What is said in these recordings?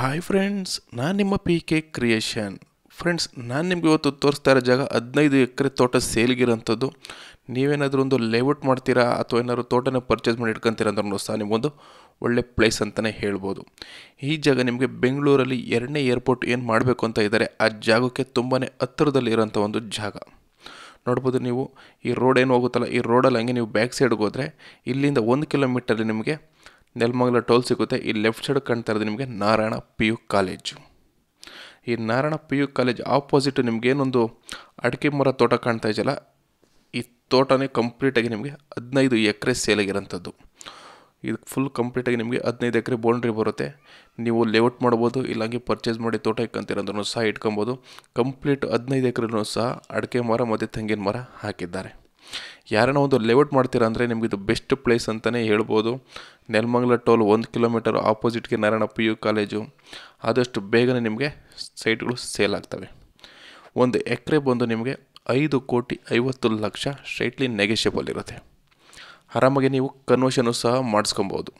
hi friends ನಾನು ನಿಮ್ಮ P K creation friends ನಾನು ನಿಮಗೆ ಇವತ್ತು ತೋರಿಸ್ತಾ ಇರೋ ಜಾಗ ಹದಿನೈದು ಎಕರೆ ತೋಟ ಸೇಲ್ಗಿರೋಂಥದ್ದು ನೀವೇನಾದರೂ ಒಂದು ಲೇಔಟ್ ಮಾಡ್ತೀರಾ ಅಥವಾ ಏನಾದರೂ ತೋಟನ ಪರ್ಚೇಸ್ ಮಾಡಿ ಇಟ್ಕೊತೀರ ಅಂದ್ರೂ ಸಹ ನಿಮಗೊಂದು ಒಳ್ಳೆ ಪ್ಲೇಸ್ ಅಂತಲೇ ಹೇಳ್ಬೋದು ಈ ಜಾಗ ನಿಮಗೆ ಬೆಂಗಳೂರಲ್ಲಿ ಎರಡನೇ ಏರ್ಪೋರ್ಟ್ ಏನು ಮಾಡಬೇಕು ಅಂತ ಇದ್ದಾರೆ ಆ ಜಾಗಕ್ಕೆ ತುಂಬಾ ಇರೋಂಥ ಒಂದು ಜಾಗ ನೋಡ್ಬೋದು ನೀವು ಈ ರೋಡ್ ಏನು ಹೋಗುತ್ತಲ್ಲ ಈ ರೋಡಲ್ಲಿ ಹಂಗೆ ನೀವು ಬ್ಯಾಕ್ ಸೈಡ್ಗೆ ಹೋದರೆ ಇಲ್ಲಿಂದ ಒಂದು ಕಿಲೋಮೀಟರ್ ನಿಮಗೆ ನೆಲಮಂಗಲ ಟೋಲ್ ಸಿಗುತ್ತೆ ಈ ಲೆಫ್ಟ್ ಸೈಡ್ ಕಾಣ್ತಾ ಇರೋದು ನಿಮಗೆ ನಾರಾಯಣ ಪಿ ಯು ಕಾಲೇಜು ಈ Narayana P U college opposite ನಿಮಗೇನೊಂದು ಅಡಿಕೆ ಮರ ತೋಟ ಕಾಣ್ತಾ ಇದೆಯಲ್ಲ ಈ ತೋಟನೇ ಕಂಪ್ಲೀಟಾಗಿ ನಿಮಗೆ ಹದಿನೈದು ಎಕರೆ ಸೇಲಾಗಿರೋಂಥದ್ದು ಇದು ಫುಲ್ ಕಂಪ್ಲೀಟಾಗಿ ನಿಮಗೆ ಹದಿನೈದು ಎಕರೆ ಬೌಂಡ್ರಿ ಬರುತ್ತೆ ನೀವು ಲೇಔಟ್ ಮಾಡ್ಬೋದು ಇಲ್ಲಾಂಗೆ ಪರ್ಚೇಸ್ ಮಾಡಿ ತೋಟ ಇಕ್ಕಂತಿರೋದನ್ನು ಸಹ ಇಟ್ಕೊಬೋದು ಕಂಪ್ಲೀಟ್ ಹದಿನೈದು ಎಕರೆನೂ ಸಹ ಅಡಿಕೆ ಮರ ಮತ್ತು ತೆಂಗಿನ ಮರ ಹಾಕಿದ್ದಾರೆ ಯಾರನ್ನ ಒಂದು ಲೇಔಟ್ ಮಾಡ್ತೀರಾ ಅಂದರೆ ನಿಮಗಿದು ಬೆಸ್ಟ್ ಪ್ಲೇಸ್ ಅಂತಲೇ ಹೇಳ್ಬೋದು ನೆಲಮಂಗಲ ಟೋಲ್ ಒಂದು ಕಿಲೋಮೀಟರ್ ಆಪೋಸಿಟ್ಗೆ ನಾರಾಯಣ ಪಿ ಯು ಕಾಲೇಜು ಆದಷ್ಟು ಬೇಗನೆ ನಿಮಗೆ ಸೈಟ್ಗಳು ಸೇಲ್ ಆಗ್ತವೆ ಒಂದು ಎಕರೆ ಬಂದು ನಿಮಗೆ ಐದು ಕೋಟಿ ಐವತ್ತು ಲಕ್ಷ ಸ್ಟ್ರೈಟ್ಲಿ ನೆಗೆಷಿಯಬಲ್ ಇರುತ್ತೆ ಆರಾಮಾಗಿ ನೀವು ಕನ್ವರ್ಷನು ಸಹ ಮಾಡಿಸ್ಕೊಬೋದು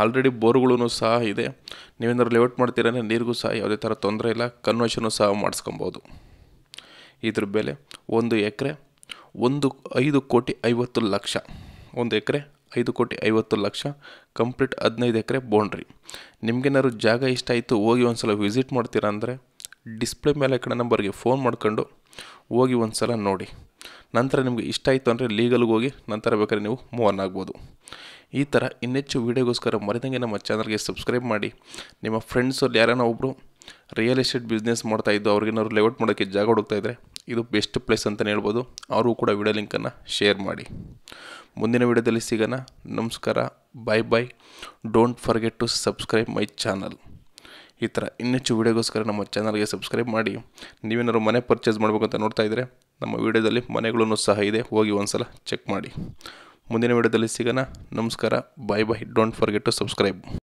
ಆಲ್ರೆಡಿ ಬೋರ್ಗಳೂ ಸಹ ಇದೆ ನೀವೇನಾದ್ರು ಲೇಔಟ್ ಮಾಡ್ತೀರಂದರೆ ನೀರಿಗೂ ಸಹ ಯಾವುದೇ ಥರ ತೊಂದರೆ ಇಲ್ಲ ಕನ್ವರ್ಷನು ಸಹ ಮಾಡಿಸ್ಕೊಬೋದು ಇದ್ರ ಬೆಲೆ ಒಂದು ಎಕರೆ ಒಂದು ಐದು ಕೋಟಿ ಐವತ್ತು ಲಕ್ಷ ಒಂದು ಎಕರೆ ಐದು ಕೋಟಿ ಐವತ್ತು ಲಕ್ಷ ಕಂಪ್ಲೀಟ್ ಹದಿನೈದು ಎಕರೆ ಬೌಂಡ್ರಿ ನಿಮ್ಗೇನಾದ್ರು ಜಾಗ ಇಷ್ಟ ಆಯಿತು ಹೋಗಿ ಒಂದು ಸಲ ವಿಸಿಟ್ ಮಾಡ್ತೀರಾ ಅಂದರೆ ಡಿಸ್ಪ್ಲೇ ಮೇಲೆ ಕಡೆ ನಂಬರ್ಗೆ ಫೋನ್ ಮಾಡ್ಕೊಂಡು ಹೋಗಿ ಒಂದು ಸಲ ನೋಡಿ ನಂತರ ನಿಮಗೆ ಇಷ್ಟ ಆಯಿತು ಅಂದರೆ ಲೀಗಲ್ಗೆ ಹೋಗಿ ನಂತರ ಬೇಕಾದ್ರೆ ನೀವು ಮೂವ್ ಆನ್ ಆಗ್ಬೋದು ಈ ಥರ ಇನ್ನೆಚ್ಚು ವೀಡಿಯೋಗೋಸ್ಕರ ಮರೆದಂಗೆ ನಮ್ಮ ಚಾನಲ್ಗೆ ಸಬ್ಸ್ಕ್ರೈಬ್ ಮಾಡಿ ನಿಮ್ಮ ಫ್ರೆಂಡ್ಸಲ್ಲಿ ಯಾರನ್ನ ಒಬ್ಬರು ರಿಯಲ್ ಎಸ್ಟೇಟ್ ಬಿಸ್ನೆಸ್ ಮಾಡ್ತಾಯಿದ್ದು ಅವ್ರಿಗೇನಾದ್ರು ಲೇಔಟ್ ಮಾಡೋಕ್ಕೆ ಜಾಗ ಹುಡುಕ್ತಾ ಇದು ಬೆಸ್ಟ್ ಪ್ಲೇಸ್ ಅಂತಲೇ ಹೇಳ್ಬೋದು ಅವರು ಕೂಡ ವಿಡಿಯೋ ಲಿಂಕನ್ನು ಶೇರ್ ಮಾಡಿ ಮುಂದಿನ ವಿಡಿಯೋದಲ್ಲಿ ಸಿಗೋಣ ನಮಸ್ಕಾರ bye bye don't forget to subscribe my channel ಈ ಥರ ಇನ್ನೆಚ್ಚು ವೀಡಿಯೋಗೋಸ್ಕರ ನಮ್ಮ ಚಾನಲ್ಗೆ ಸಬ್ಸ್ಕ್ರೈಬ್ ಮಾಡಿ ನೀವೇನಾದ್ರು ಮನೆ ಪರ್ಚೇಸ್ ಮಾಡಬೇಕಂತ ನೋಡ್ತಾ ಇದ್ದರೆ ನಮ್ಮ ವಿಡಿಯೋದಲ್ಲಿ ಮನೆಗಳನ್ನು ಸಹ ಇದೆ ಹೋಗಿ ಒಂದು ಸಲ ಚೆಕ್ ಮಾಡಿ ಮುಂದಿನ ವಿಡಿಯೋದಲ್ಲಿ ಸಿಗೋಣ ನಮಸ್ಕಾರ bye bye don't forget to subscribe